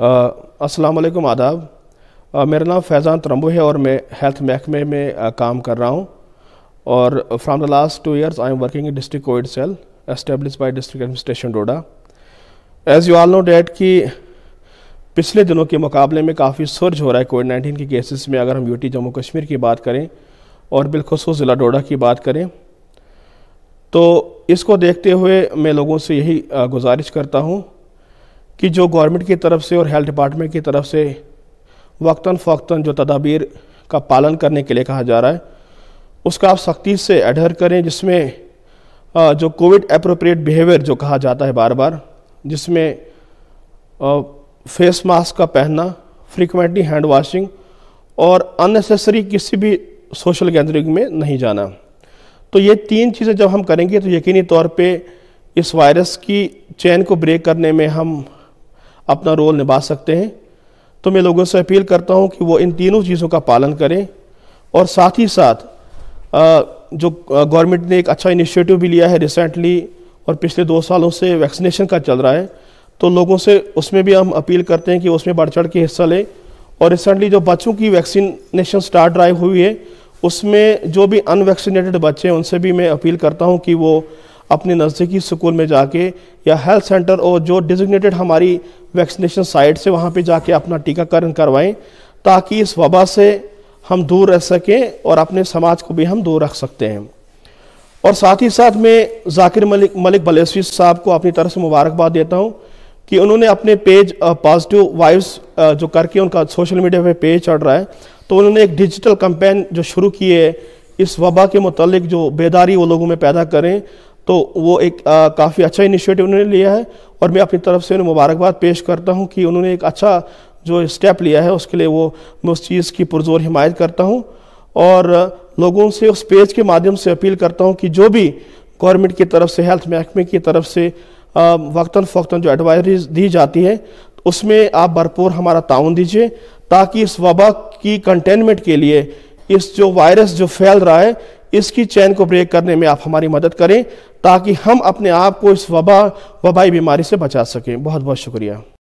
असलम आदाब मेरा नाम फैज़ान तरम्बू है और मैं हेल्थ महकमे में काम कर रहा हूँ और from the last two years I am working in district covid cell establish by district administration Doda as you all know that कि पिछले दिनों के मुकाबले में काफ़ी सर्ज हो रहा है कोविड नाइन्टीन के केसेस में अगर हम यूटी जम्मू कश्मीर की बात करें और बिलखसूस ज़िला डोडा की बात करें तो इसको देखते हुए मैं लोगों से यही गुजारिश करता हूँ कि जो गवर्नमेंट की तरफ से और हेल्थ डिपार्टमेंट की तरफ से वक्ता फ़ौक्ता जो तदाबीर का पालन करने के लिए कहा जा रहा है उसका आप सख्ती से एडहर करें जिसमें जो कोविड अप्रोप्रिएट बिहेवियर जो कहा जाता है बार बार जिसमें फेस मास्क का पहनना फ्रिक्वेंटली हैंड वाशिंग और अननेसेसरी किसी भी सोशल गैदरिंग में नहीं जाना तो ये तीन चीज़ें जब हम करेंगे तो यकीनी तौर पे इस वायरस की चैन को ब्रेक करने में हम अपना रोल निभा सकते हैं तो मैं लोगों से अपील करता हूं कि वो इन तीनों चीज़ों का पालन करें और साथ ही साथ जो गवर्नमेंट ने एक अच्छा इनिशिएटिव भी लिया है रिसेंटली और पिछले दो सालों से वैक्सीनेशन का चल रहा है तो लोगों से उसमें भी हम अपील करते हैं कि उसमें बढ़ चढ़ के हिस्सा लें और रिसेंटली जो बच्चों की वैक्सीनेशन स्टार्ट ड्राइव हुई है उसमें जो भी अनवैक्सीनेटेड बच्चे हैं उनसे भी मैं अपील करता हूँ कि वो अपने नज़दीकी स्कूल में जाके या हेल्थ सेंटर और जो डिजिग्नेटेड हमारी वैक्सीनेशन साइट से वहाँ पे जाके अपना टीकाकरण करवाएं ताकि इस वबा से हम दूर रह सकें और अपने समाज को भी हम दूर रख सकते हैं और साथ ही साथ मैं जाकिर मलिक मलिक बलेसवी साहब को अपनी तरफ से मुबारकबाद देता हूँ कि उन्होंने अपने पेज पॉजिटिव वाइव्स जो करके उनका सोशल मीडिया पे पेज चढ़ रहा है तो उन्होंने एक डिजिटल कंपेन जो शुरू की है इस वबा के मतलब जो बेदारी वो लोगों में पैदा करें तो वो एक काफ़ी अच्छा इनिशिएटिव उन्होंने लिया है और मैं अपनी तरफ से उन्हें मुबारकबाद पेश करता हूँ कि उन्होंने एक अच्छा जो स्टेप लिया है उसके लिए वो मैं उस चीज़ की पुरजोर हिमायत करता हूँ और लोगों से उस पेज के माध्यम से अपील करता हूँ कि जो भी गवर्नमेंट की तरफ से हेल्थ महकमे की तरफ से वक्ता फ़क्ता जो एडवाइजरीज दी जाती है उसमें आप भरपूर हमारा ताउन दीजिए ताकि इस वबा की कंटेनमेंट के लिए इस जो वायरस जो फैल रहा है इसकी चैन को ब्रेक करने में आप हमारी मदद करें ताकि हम अपने आप को इस वबा वबाई बीमारी से बचा सकें बहुत बहुत शुक्रिया